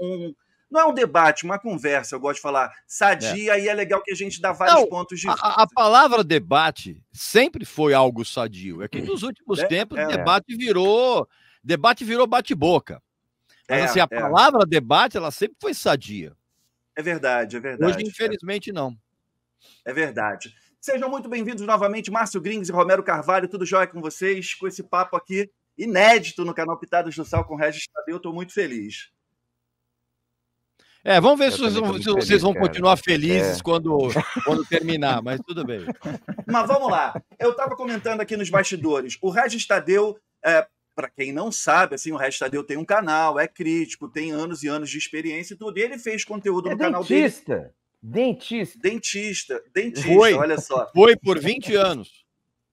um não é um debate, uma conversa, eu gosto de falar, sadia, é. e é legal que a gente dá vários não, pontos de vista. A, a, palavra debate sempre foi algo sadio. É que nos últimos é, tempos é. debate virou debate virou bate-boca. Mas é, assim, a é. palavra debate, ela sempre foi sadia. É verdade, é verdade. Hoje, infelizmente, não. É verdade. Sejam muito bem-vindos novamente, Márcio Grings e Romero Carvalho, tudo jóia com vocês, com esse papo aqui inédito no canal Pitadas do Sal com Regis Tadeu, estou muito feliz. É, vamos ver se, vocês, feliz, vocês vão cara. continuar felizes é. quando, quando terminar, mas tudo bem. Mas vamos lá. Eu estava comentando aqui nos bastidores. O Regis Tadeu, é, para quem não sabe, assim, o Regis Tadeu tem um canal, é crítico, tem anos e anos de experiência e tudo. E ele fez conteúdo é no dentista. canal dele. Dentista. Dentista. Dentista, dentista, olha só. Foi por 20 anos.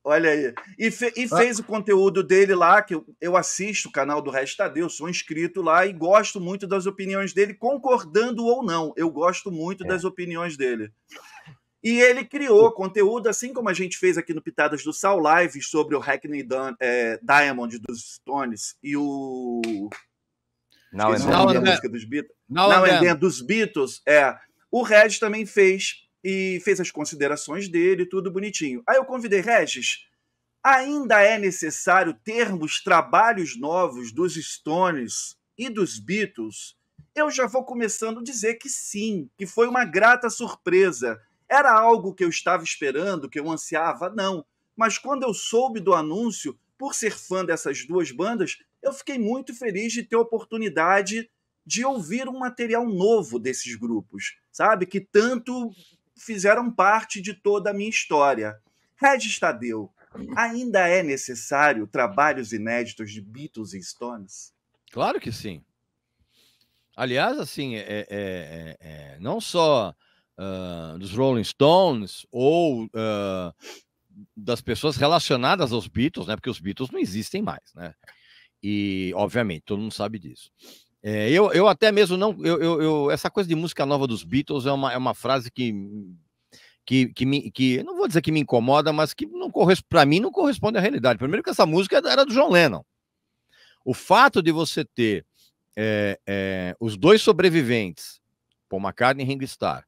Olha aí. E, fe e ah. fez ah. o conteúdo dele lá, que eu, eu assisto o canal do Restadeu, sou inscrito lá e gosto muito das opiniões dele, concordando ou não. Eu gosto muito é. das opiniões dele. E ele criou conteúdo, assim como a gente fez aqui no Pitadas do Sal Live sobre o Hackney é, Diamond dos Stones e o. Não, é música dos Beatles. Não, é dos Beatles. É. O Red também fez e fez as considerações dele, tudo bonitinho. Aí eu convidei Regis. Ainda é necessário termos trabalhos novos dos Stones e dos Beatles? Eu já vou começando a dizer que sim, que foi uma grata surpresa. Era algo que eu estava esperando, que eu ansiava? Não. Mas quando eu soube do anúncio, por ser fã dessas duas bandas, eu fiquei muito feliz de ter a oportunidade de ouvir um material novo desses grupos, sabe? Que tanto fizeram parte de toda a minha história. Regis Tadeu, ainda é necessário trabalhos inéditos de Beatles e Stones? Claro que sim. Aliás, assim, é, é, é, é não só uh, dos Rolling Stones ou uh, das pessoas relacionadas aos Beatles, né? Porque os Beatles não existem mais, né? E, obviamente, todo mundo sabe disso. É, eu, eu até mesmo não. Eu, eu, eu, essa coisa de música nova dos Beatles é uma, é uma frase que, que, que, me, que. Não vou dizer que me incomoda, mas que não para mim não corresponde à realidade. Primeiro, que essa música era do John Lennon. O fato de você ter é, é, os dois sobreviventes, Paul McCartney e Ringo Starr,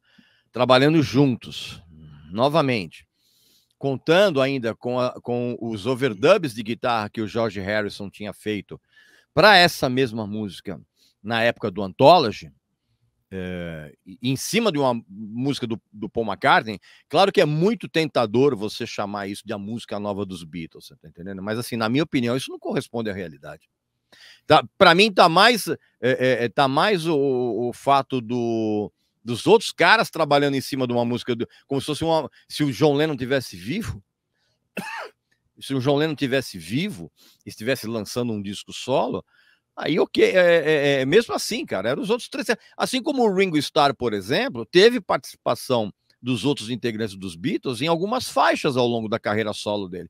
trabalhando juntos, novamente, contando ainda com, a, com os overdubs de guitarra que o George Harrison tinha feito para essa mesma música na época do Anthology, é, em cima de uma música do, do, Paul McCartney, claro que é muito tentador você chamar isso de a música nova dos Beatles, tá entendendo? Mas assim, na minha opinião, isso não corresponde à realidade. Tá, para mim tá mais é, é, é tá mais o, o fato do, dos outros caras trabalhando em cima de uma música, do, como se fosse uma, se o John Lennon tivesse vivo, se o John Lennon tivesse vivo, estivesse lançando um disco solo, Aí, ok, é, é, é, mesmo assim, cara, eram os outros três. Assim como o Ringo Starr, por exemplo, teve participação dos outros integrantes dos Beatles em algumas faixas ao longo da carreira solo dele.